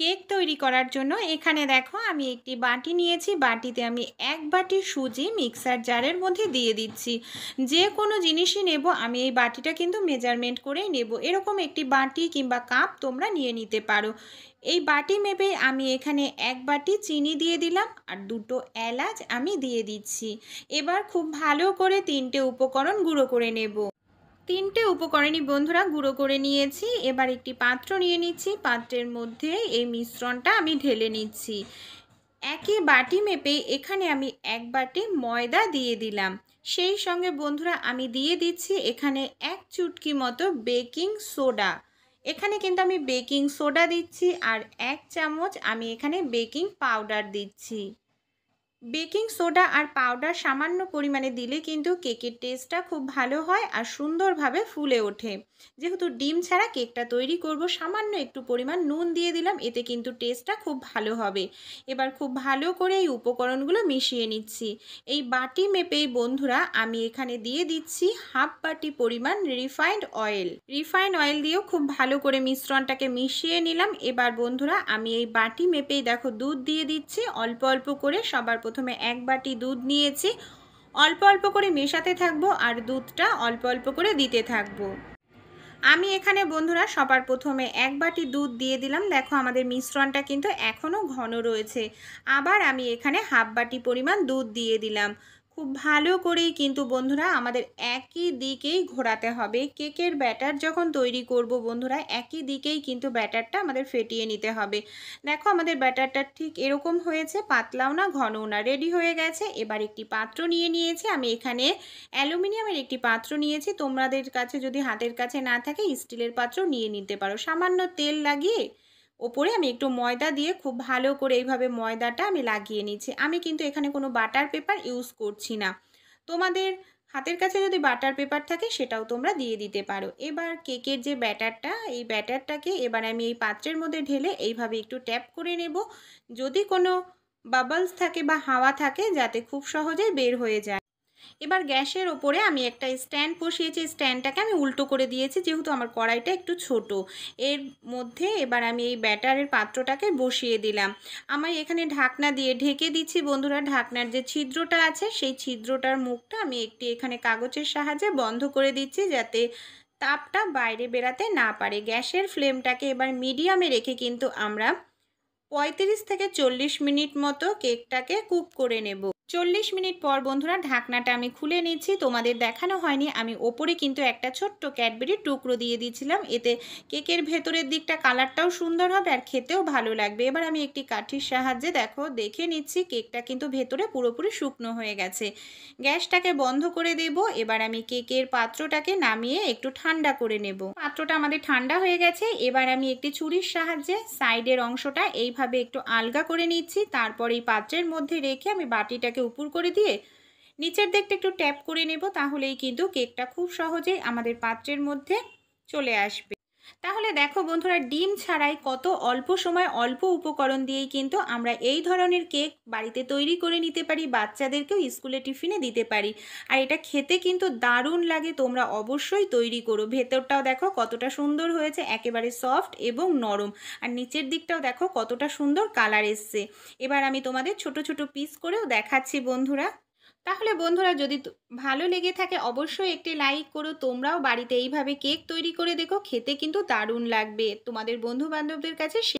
cake তৈরি করার জন্য এখানে দেখো আমি একটি বাটি নিয়েছি বাটিতে আমি এক বাটি সুজি মিক্সার জারের মধ্যে দিয়ে দিচ্ছি যে কোনো জিনিসই নেব আমি এই বাটিটা কিন্তু মেজারমেন্ট করেই নেব এরকম একটি বাটি কিংবা কাপ তোমরা নিয়ে নিতে পারো এই বাটি মেপে আমি এখানে এক বাটি চিনি দিয়ে দিলাম আর দুটো এলাচ আমি দিয়ে দিচ্ছি এবার খুব ভালো করে তিনটে উপকরণ গুঁড়ো করে নেব তিনটে উপকরণই বন্ধুরা গুঁড়ো করে নিয়েছি এবার একটি পাত্র নিয়ে নিচ্ছি পাত্রের মধ্যে এই মিশ্রণটা আমি ঢেলে নিচ্ছি একই বাটি মেপে এখানে আমি এক বাটি ময়দা দিয়ে দিলাম সেই সঙ্গে বন্ধুরা আমি দিয়ে দিচ্ছি এখানে এক চুটকি মতো বেকিং সোডা এখানে কিন্তু আমি বেকিং সোডা দিচ্ছি আর এক চামচ আমি এখানে বেকিং পাউডার দিচ্ছি বেকিং সোডা আর পাউডার সামান্য পরিমাণে দিলে কিন্তু কেকের টেস্টটা খুব ভালো হয় আর সুন্দরভাবে ফুলে ওঠে যেহেতু ডিম ছাড়া কেকটা তৈরি করব সামান্য একটু পরিমাণ নুন দিয়ে দিলাম এতে কিন্তু টেস্টটা খুব ভালো হবে এবার খুব ভালো করে এই উপকরণগুলো মিশিয়ে নিচ্ছি এই বাটি মেপেই বন্ধুরা আমি এখানে দিয়ে দিচ্ছি হাফ বাটি পরিমাণ রিফাইন্ড অয়েল রিফাইন্ড অয়েল দিয়েও খুব ভালো করে মিশ্রণটাকে মিশিয়ে নিলাম এবার বন্ধুরা আমি এই বাটি মেপেই দেখো দুধ দিয়ে দিচ্ছি অল্প অল্প করে সবার প্রথমে এক বাটি দুধ নিয়েছি অল্প অল্প করে মেশাতে থাকবো আর দুধটা অল্প অল্প করে দিতে থাকবো আমি এখানে বন্ধুরা সবার প্রথমে এক বাটি দুধ দিয়ে দিলাম দেখো আমাদের মিশ্রণটা কিন্তু এখনও ঘন রয়েছে আবার আমি এখানে হাফ বাটি পরিমাণ দুধ দিয়ে দিলাম খুব ভালো করেই কিন্তু বন্ধুরা আমাদের একই দিকেই ঘোরাতে হবে কেকের ব্যাটার যখন তৈরি করব বন্ধুরা একই দিকেই কিন্তু ব্যাটারটা আমাদের ফেটিয়ে নিতে হবে দেখো আমাদের ব্যাটারটা ঠিক এরকম হয়েছে পাতলাও না ঘনও না রেডি হয়ে গেছে এবার একটি পাত্র নিয়ে নিয়েছি আমি এখানে অ্যালুমিনিয়ামের একটি পাত্র নিয়েছি তোমাদের কাছে যদি হাতের কাছে না থাকে স্টিলের পাত্র নিয়ে নিতে পারো সামান্য তেল লাগিয়ে ওপরে আমি একটু ময়দা দিয়ে খুব ভালো করে এইভাবে ময়দাটা আমি লাগিয়ে নিচ্ছি আমি কিন্তু এখানে কোনো বাটার পেপার ইউজ করছি না তোমাদের হাতের কাছে যদি বাটার পেপার থাকে সেটাও তোমরা দিয়ে দিতে পারো এবার কেকের যে ব্যাটারটা এই ব্যাটারটাকে এবার আমি এই পাত্রের মধ্যে ঢেলে এইভাবে একটু ট্যাপ করে নেব যদি কোনো বাবলস থাকে বা হাওয়া থাকে যাতে খুব সহজেই বের হয়ে যায় এবার গ্যাসের ওপরে আমি একটা স্ট্যান্ড বসিয়েছি স্ট্যান্ডটাকে আমি উল্টো করে দিয়েছি যেহেতু আমার কড়াইটা একটু ছোট এর মধ্যে এবার আমি এই ব্যাটারের পাত্রটাকে বসিয়ে দিলাম আমার এখানে ঢাকনা দিয়ে ঢেকে দিচ্ছি বন্ধুরা ঢাকনার যে ছিদ্রটা আছে সেই ছিদ্রটার মুখটা আমি একটি এখানে কাগজের সাহায্যে বন্ধ করে দিচ্ছি যাতে তাপটা বাইরে বেরাতে না পারে গ্যাসের ফ্লেমটাকে এবার মিডিয়ামে রেখে কিন্তু আমরা পঁয়ত্রিশ থেকে চল্লিশ মিনিট মতো কেকটাকে কুক করে নেব চল্লিশ মিনিট পর বন্ধুরা ঢাকনাটা আমি খুলে নিচ্ছি তোমাদের দেখানো হয়নি আমি ওপরে কিন্তু একটা ছোট্ট ক্যাডবেরি টুকরো দিয়ে দিয়েছিলাম এতে কেকের ভেতরের দিকটা কালারটাও সুন্দর হবে আর খেতেও ভালো লাগবে এবার আমি একটি কাঠির সাহায্যে দেখো দেখে নিচ্ছি কেকটা কিন্তু ভেতরে পুরোপুরি শুকনো হয়ে গেছে গ্যাসটাকে বন্ধ করে দেব এবার আমি কেকের পাত্রটাকে নামিয়ে একটু ঠান্ডা করে নেব পাত্রটা আমাদের ঠান্ডা হয়ে গেছে এবার আমি একটি ছুরির সাহায্যে সাইডের অংশটা এইভাবে একটু আলগা করে নিচ্ছি তারপর এই পাত্রের মধ্যে রেখে আমি বাটিটাকে কড়াইতে উপর করে দিয়ে নিচের দিকটা একটু ট্যাপ করে নেব তাহলেই কিন্তু কেকটা খুব সহজেই আমাদের পাত্রের মধ্যে চলে আসবে তাহলে দেখো বন্ধুরা ডিম ছাড়াই কত অল্প সময় অল্প উপকরণ দিয়েই কিন্তু আমরা এই ধরনের কেক বাড়িতে তৈরি করে নিতে পারি বাচ্চাদেরকেও স্কুলে টিফিনে দিতে পারি আর এটা খেতে কিন্তু দারুণ লাগে তোমরা অবশ্যই তৈরি করো ভেতরটাও দেখো কতটা সুন্দর হয়েছে একেবারে সফট এবং নরম আর নিচের দিকটাও দেখো কতটা সুন্দর কালার এসছে এবার আমি তোমাদের ছোট ছোট পিস করেও দেখাচ্ছি বন্ধুরা তাহলে বন্ধুরা যদি ভালো লেগে থাকে অবশ্যই একটি লাইক করো তোমরাও বাড়িতে এইভাবে কেক তৈরি করে দেখো খেতে কিন্তু দারুণ লাগবে তোমাদের বন্ধু বান্ধবদের কাছে